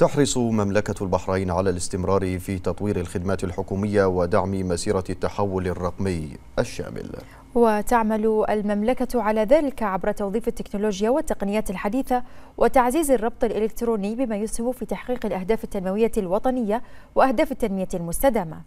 تحرص مملكة البحرين على الاستمرار في تطوير الخدمات الحكومية ودعم مسيرة التحول الرقمي الشامل وتعمل المملكة على ذلك عبر توظيف التكنولوجيا والتقنيات الحديثة وتعزيز الربط الإلكتروني بما يسهم في تحقيق الأهداف التنموية الوطنية وأهداف التنمية المستدامة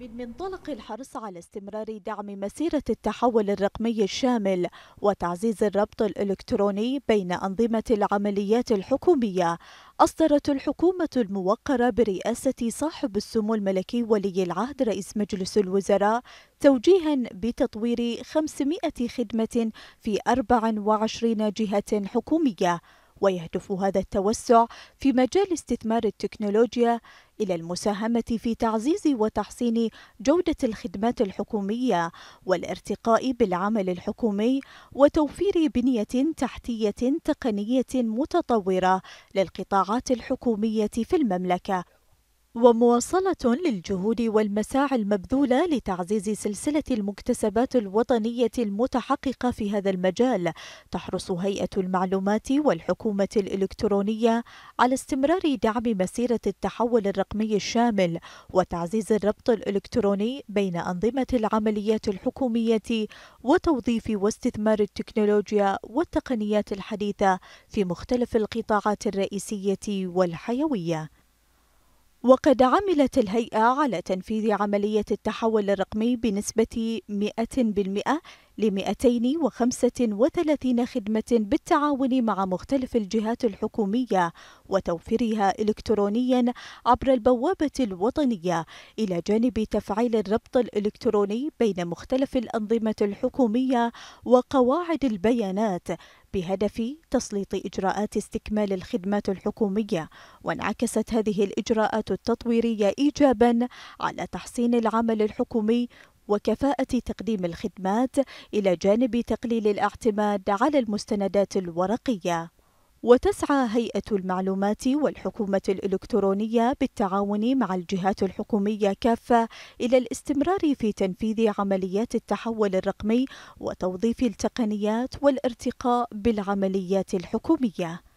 من منطلق الحرص على استمرار دعم مسيرة التحول الرقمي الشامل وتعزيز الربط الإلكتروني بين أنظمة العمليات الحكومية أصدرت الحكومة الموقرة برئاسة صاحب السمو الملكي ولي العهد رئيس مجلس الوزراء توجيها بتطوير 500 خدمة في 24 جهة حكومية ويهدف هذا التوسع في مجال استثمار التكنولوجيا إلى المساهمة في تعزيز وتحسين جودة الخدمات الحكومية والارتقاء بالعمل الحكومي وتوفير بنية تحتية تقنية متطورة للقطاعات الحكومية في المملكة ومواصلة للجهود والمساعي المبذولة لتعزيز سلسلة المكتسبات الوطنية المتحققة في هذا المجال، تحرص هيئة المعلومات والحكومة الإلكترونية على استمرار دعم مسيرة التحول الرقمي الشامل وتعزيز الربط الإلكتروني بين أنظمة العمليات الحكومية وتوظيف واستثمار التكنولوجيا والتقنيات الحديثة في مختلف القطاعات الرئيسية والحيوية. وقد عملت الهيئة على تنفيذ عملية التحول الرقمي بنسبة 100% ل 235 خدمة بالتعاون مع مختلف الجهات الحكومية وتوفيرها إلكترونيا عبر البوابة الوطنية إلى جانب تفعيل الربط الإلكتروني بين مختلف الأنظمة الحكومية وقواعد البيانات بهدف تسليط إجراءات استكمال الخدمات الحكومية وانعكست هذه الإجراءات التطويرية إيجابا على تحسين العمل الحكومي وكفاءة تقديم الخدمات إلى جانب تقليل الاعتماد على المستندات الورقية وتسعى هيئة المعلومات والحكومة الإلكترونية بالتعاون مع الجهات الحكومية كافة إلى الاستمرار في تنفيذ عمليات التحول الرقمي وتوظيف التقنيات والارتقاء بالعمليات الحكومية